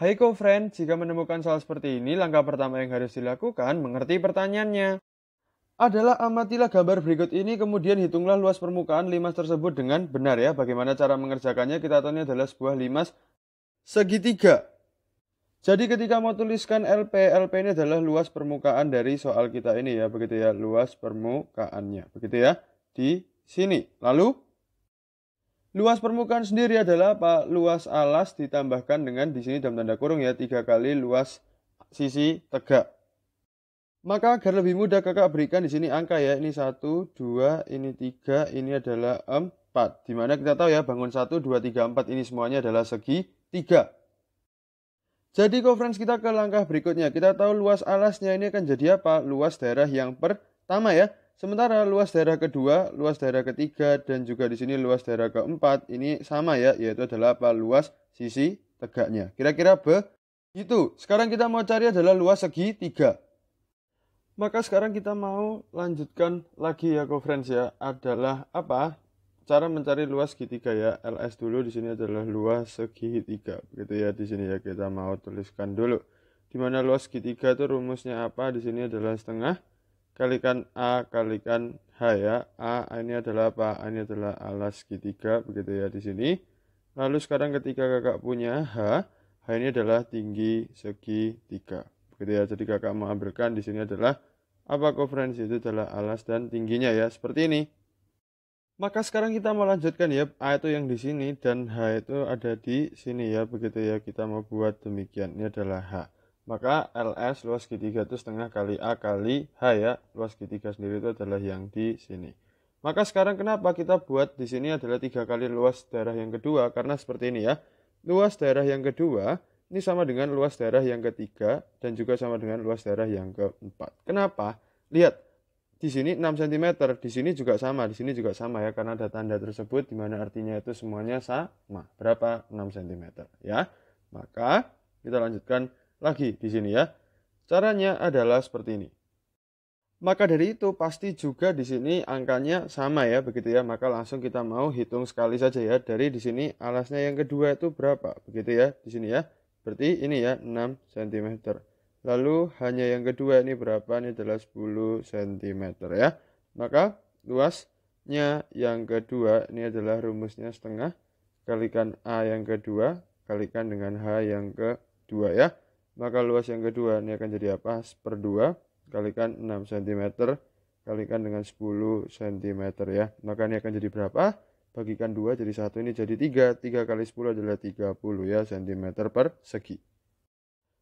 Hai co-friend, jika menemukan soal seperti ini, langkah pertama yang harus dilakukan mengerti pertanyaannya. Adalah amatilah gambar berikut ini, kemudian hitunglah luas permukaan limas tersebut dengan benar ya. Bagaimana cara mengerjakannya? Kita tahu ini adalah sebuah limas segitiga. Jadi ketika mau tuliskan LP, LP ini adalah luas permukaan dari soal kita ini ya, begitu ya, luas permukaannya, begitu ya, di sini. Lalu Luas permukaan sendiri adalah apa? Luas alas ditambahkan dengan di sini dalam tanda kurung ya tiga kali luas sisi tegak. Maka agar lebih mudah kakak berikan di sini angka ya. Ini 1, 2, ini 3, ini adalah 4. Dimana kita tahu ya bangun 1, 2, 3, 4 ini semuanya adalah segi 3. Jadi conference kita ke langkah berikutnya. Kita tahu luas alasnya ini akan jadi apa? Luas daerah yang pertama ya. Sementara luas daerah kedua, luas daerah ketiga, dan juga di sini luas daerah keempat ini sama ya, yaitu adalah apa luas sisi tegaknya. Kira-kira begitu. Sekarang kita mau cari adalah luas segi tiga. Maka sekarang kita mau lanjutkan lagi ya, friends ya, adalah apa? Cara mencari luas segitiga ya. LS dulu di sini adalah luas segitiga. Begitu ya di sini ya kita mau tuliskan dulu. Dimana mana luas segitiga itu rumusnya apa? Di sini adalah setengah kalikan A kalikan H ya. A, ini adalah apa? A ini adalah alas segitiga begitu ya di sini. Lalu sekarang ketika kakak punya H, H ini adalah tinggi segitiga. Begitu ya. Jadi kakak mengambilkan di sini adalah apa konferensi itu adalah alas dan tingginya ya seperti ini. Maka sekarang kita mau lanjutkan ya A itu yang di sini dan H itu ada di sini ya begitu ya kita mau buat demikian ini adalah H. Maka LS luas segitiga itu setengah kali A kali H ya. Luas segitiga sendiri itu adalah yang di sini. Maka sekarang kenapa kita buat di sini adalah tiga kali luas daerah yang kedua? Karena seperti ini ya. Luas daerah yang kedua ini sama dengan luas daerah yang ketiga dan juga sama dengan luas daerah yang keempat. Kenapa? Lihat, di sini 6 cm, di sini juga sama, di sini juga sama ya karena ada tanda tersebut di mana artinya itu semuanya sama. Berapa? 6 cm ya. Maka kita lanjutkan lagi di sini ya. Caranya adalah seperti ini. Maka dari itu pasti juga di sini angkanya sama ya begitu ya. Maka langsung kita mau hitung sekali saja ya dari di sini alasnya yang kedua itu berapa begitu ya di sini ya. Berarti ini ya 6 cm. Lalu hanya yang kedua ini berapa? Ini adalah 10 cm ya. Maka luasnya yang kedua ini adalah rumusnya setengah kalikan A yang kedua kalikan dengan H yang kedua ya maka luas yang kedua ini akan jadi apa? per 2 kalikan 6 cm kalikan dengan 10 cm ya. Maka ini akan jadi berapa? Bagikan 2 jadi 1 ini jadi 3. 3 kali 10 adalah 30 ya cm per segi.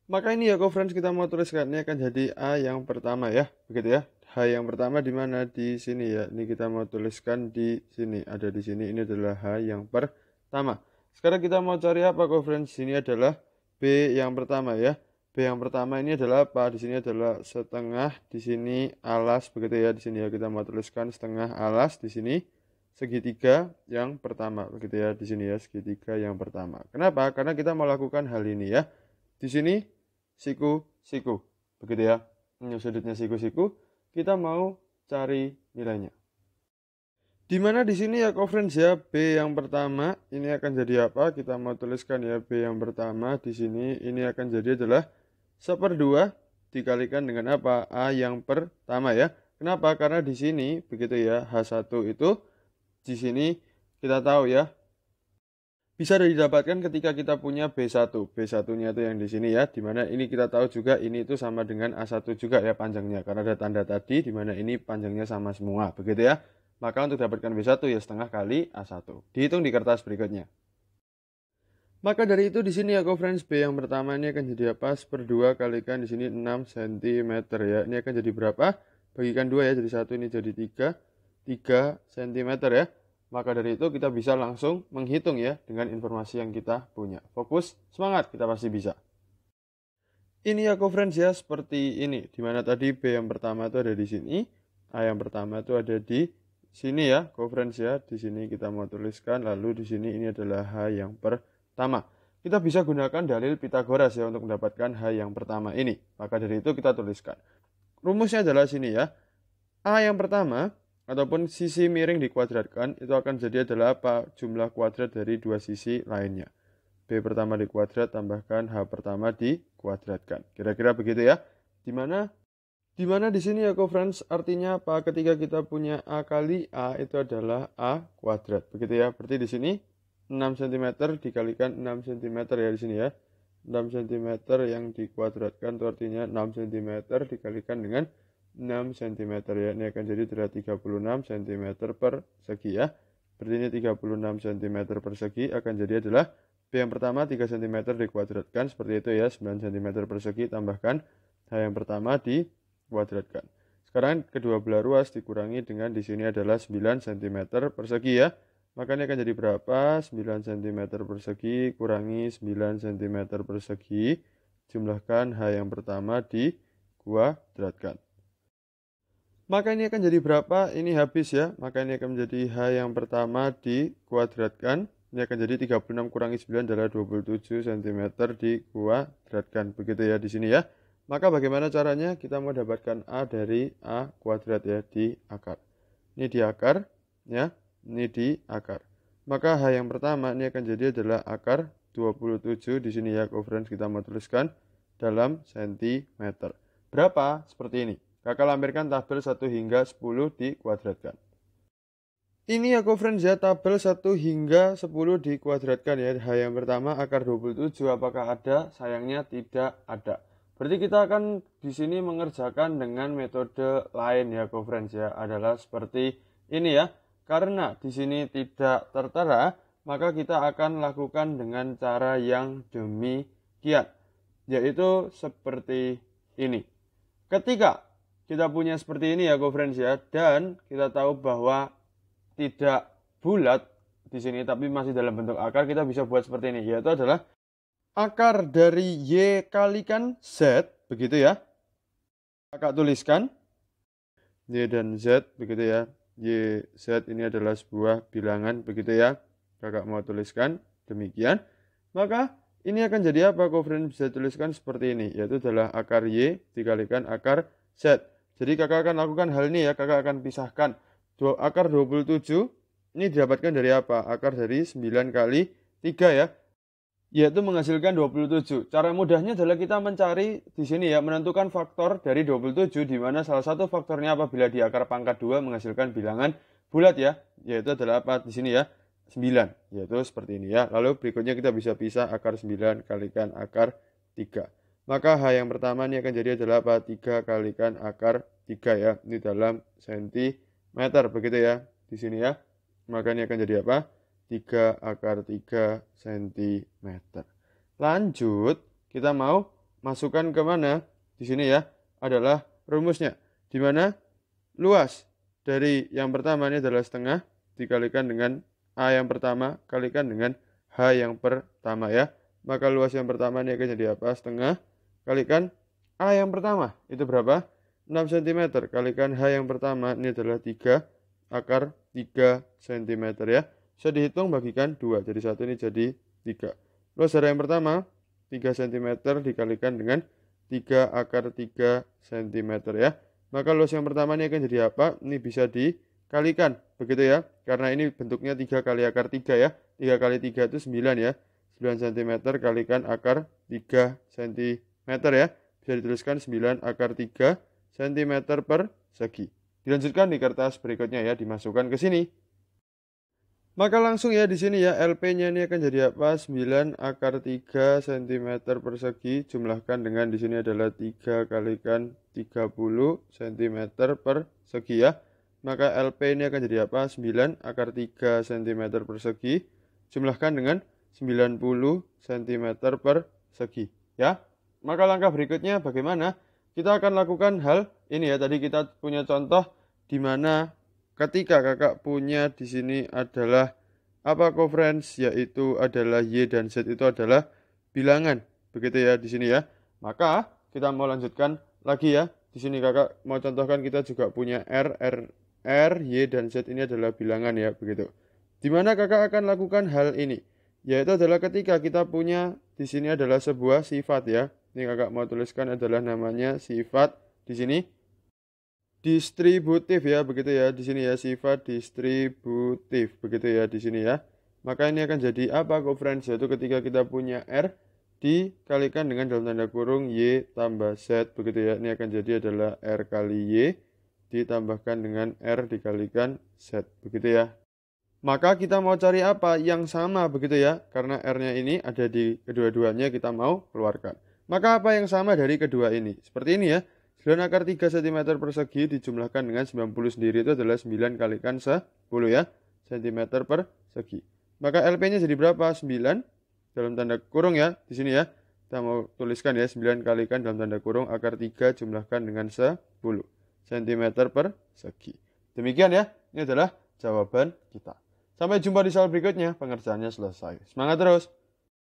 Maka ini ya friends kita mau tuliskan ini akan jadi A yang pertama ya. Begitu ya. H yang pertama di mana? Di sini ya. Ini kita mau tuliskan di sini. Ada di sini. Ini adalah H yang pertama. Sekarang kita mau cari apa friends? Ini adalah B yang pertama ya. B yang pertama ini adalah apa? Di sini adalah setengah, di sini alas begitu ya. Di sini ya kita mau tuliskan setengah alas di sini segitiga yang pertama begitu ya. Di sini ya segitiga yang pertama. Kenapa? Karena kita mau lakukan hal ini ya. Di sini siku-siku begitu ya. Sudutnya siku-siku, kita mau cari nilainya. Dimana di sini ya friends ya B yang pertama ini akan jadi apa? Kita mau tuliskan ya B yang pertama di sini ini akan jadi adalah seperdua dikalikan dengan apa? A yang pertama ya. Kenapa? Karena di sini begitu ya H1 itu di sini kita tahu ya bisa didapatkan ketika kita punya B1. B1-nya itu yang di sini ya, dimana ini kita tahu juga ini itu sama dengan A1 juga ya panjangnya, karena ada tanda tadi dimana ini panjangnya sama semua, begitu ya. Maka untuk dapatkan B1 ya setengah kali A1. Dihitung di kertas berikutnya. Maka dari itu di sini ya friends B yang pertama ini akan jadi apa? kali kalikan di sini 6 cm ya. Ini akan jadi berapa? Bagikan dua ya, jadi satu ini jadi 3. 3 cm ya. Maka dari itu kita bisa langsung menghitung ya dengan informasi yang kita punya. Fokus, semangat, kita pasti bisa. Ini ya friends ya seperti ini. Dimana tadi B yang pertama itu ada di sini. A yang pertama itu ada di sini ya, coverage ya. Di sini kita mau tuliskan lalu di sini ini adalah H yang pertama. Kita bisa gunakan dalil Pitagoras ya untuk mendapatkan H yang pertama ini. Maka dari itu kita tuliskan. Rumusnya adalah sini ya. A yang pertama ataupun sisi miring dikuadratkan itu akan jadi adalah apa jumlah kuadrat dari dua sisi lainnya. B pertama dikuadrat tambahkan H pertama dikuadratkan. Kira-kira begitu ya. Di mana? Dimana di sini ya friends artinya apa? Ketika kita punya A kali A itu adalah A kuadrat. Begitu ya. Berarti di sini 6 cm dikalikan 6 cm ya di sini ya. 6 cm yang dikuadratkan itu artinya 6 cm dikalikan dengan 6 cm ya. Ini akan jadi 36 cm per segi ya. Berarti ini 36 cm per segi akan jadi adalah B yang pertama 3 cm dikuadratkan seperti itu ya. 9 cm persegi tambahkan H yang pertama di kuadratkan. Sekarang kedua belah ruas dikurangi dengan di sini adalah 9 cm persegi ya. Makanya akan jadi berapa? 9 cm persegi kurangi 9 cm persegi. Jumlahkan H yang pertama dikuadratkan. Maka ini akan jadi berapa? Ini habis ya. Maka ini akan menjadi H yang pertama dikuadratkan. Ini akan jadi 36 kurangi 9 adalah 27 cm dikuadratkan. Begitu ya di sini ya. Maka bagaimana caranya kita mendapatkan A dari A kuadrat ya di akar. Ini di akar, ya. Ini di akar. Maka H yang pertama ini akan jadi adalah akar 27 di sini ya coverage kita mau tuliskan dalam sentimeter. Berapa? Seperti ini. Kakak lampirkan tabel 1 hingga 10 dikuadratkan. Ini ya friends ya tabel 1 hingga 10 dikuadratkan ya. H yang pertama akar 27 apakah ada? Sayangnya tidak ada. Berarti kita akan di sini mengerjakan dengan metode lain ya, friends ya. Adalah seperti ini ya. Karena di sini tidak tertera, maka kita akan lakukan dengan cara yang demikian, yaitu seperti ini. Ketika kita punya seperti ini ya, friends ya, dan kita tahu bahwa tidak bulat di sini tapi masih dalam bentuk akar, kita bisa buat seperti ini, yaitu adalah akar dari Y kalikan Z, begitu ya. Kakak tuliskan. Y dan Z, begitu ya. Y, Z ini adalah sebuah bilangan, begitu ya. Kakak mau tuliskan, demikian. Maka ini akan jadi apa? Kofren bisa tuliskan seperti ini, yaitu adalah akar Y dikalikan akar Z. Jadi kakak akan lakukan hal ini ya, kakak akan pisahkan. dua Akar 27 ini didapatkan dari apa? Akar dari 9 kali 3 ya yaitu menghasilkan 27. Cara mudahnya adalah kita mencari di sini ya, menentukan faktor dari 27 di mana salah satu faktornya apabila di akar pangkat 2 menghasilkan bilangan bulat ya, yaitu adalah apa di sini ya, 9, yaitu seperti ini ya. Lalu berikutnya kita bisa pisah akar 9 kalikan akar 3. Maka H yang pertama ini akan jadi adalah apa? 3 kalikan akar 3 ya. Ini dalam sentimeter begitu ya. Di sini ya. Maka ini akan jadi apa? 3 akar 3 cm. Lanjut, kita mau masukkan ke mana? Di sini ya, adalah rumusnya. Di mana? Luas dari yang pertama ini adalah setengah dikalikan dengan A yang pertama, kalikan dengan H yang pertama ya. Maka luas yang pertama ini akan jadi apa? Setengah kalikan A yang pertama. Itu berapa? 6 cm. Kalikan H yang pertama ini adalah 3 akar 3 cm ya. Bisa dihitung bagikan 2, jadi satu ini jadi 3. Luas daerah yang pertama, 3 cm dikalikan dengan 3 akar 3 cm ya. Maka luas yang pertama ini akan jadi apa? Ini bisa dikalikan, begitu ya. Karena ini bentuknya 3 kali akar 3 ya. 3 kali 3 itu 9 ya. 9 cm kalikan akar 3 cm ya. Bisa dituliskan 9 akar 3 cm per segi. Dilanjutkan di kertas berikutnya ya, dimasukkan ke sini. Maka langsung ya di sini ya LP-nya ini akan jadi apa? 9 akar 3 cm persegi jumlahkan dengan di sini adalah 3 kalikan 30 cm persegi ya. Maka LP ini akan jadi apa? 9 akar 3 cm persegi jumlahkan dengan 90 cm persegi ya. Maka langkah berikutnya bagaimana? Kita akan lakukan hal ini ya. Tadi kita punya contoh di mana ketika kakak punya di sini adalah apa conference yaitu adalah Y dan Z itu adalah bilangan. Begitu ya di sini ya. Maka kita mau lanjutkan lagi ya. Di sini kakak mau contohkan kita juga punya R, R, R, Y, dan Z ini adalah bilangan ya begitu. Dimana kakak akan lakukan hal ini? Yaitu adalah ketika kita punya di sini adalah sebuah sifat ya. Ini kakak mau tuliskan adalah namanya sifat di sini distributif ya begitu ya di sini ya sifat distributif begitu ya di sini ya maka ini akan jadi apa kofrens yaitu ketika kita punya R dikalikan dengan dalam tanda kurung Y tambah Z begitu ya ini akan jadi adalah R kali Y ditambahkan dengan R dikalikan Z begitu ya maka kita mau cari apa yang sama begitu ya karena R-nya ini ada di kedua-duanya kita mau keluarkan maka apa yang sama dari kedua ini seperti ini ya dan akar 3 cm persegi dijumlahkan dengan 90 sendiri itu adalah 9 kali kan 10 ya, cm persegi. Maka LP-nya jadi berapa? 9 dalam tanda kurung ya, di sini ya. Kita mau tuliskan ya, 9 kali kan dalam tanda kurung akar 3 jumlahkan dengan 10 cm persegi. Demikian ya, ini adalah jawaban kita. Sampai jumpa di soal berikutnya, pengerjaannya selesai. Semangat terus!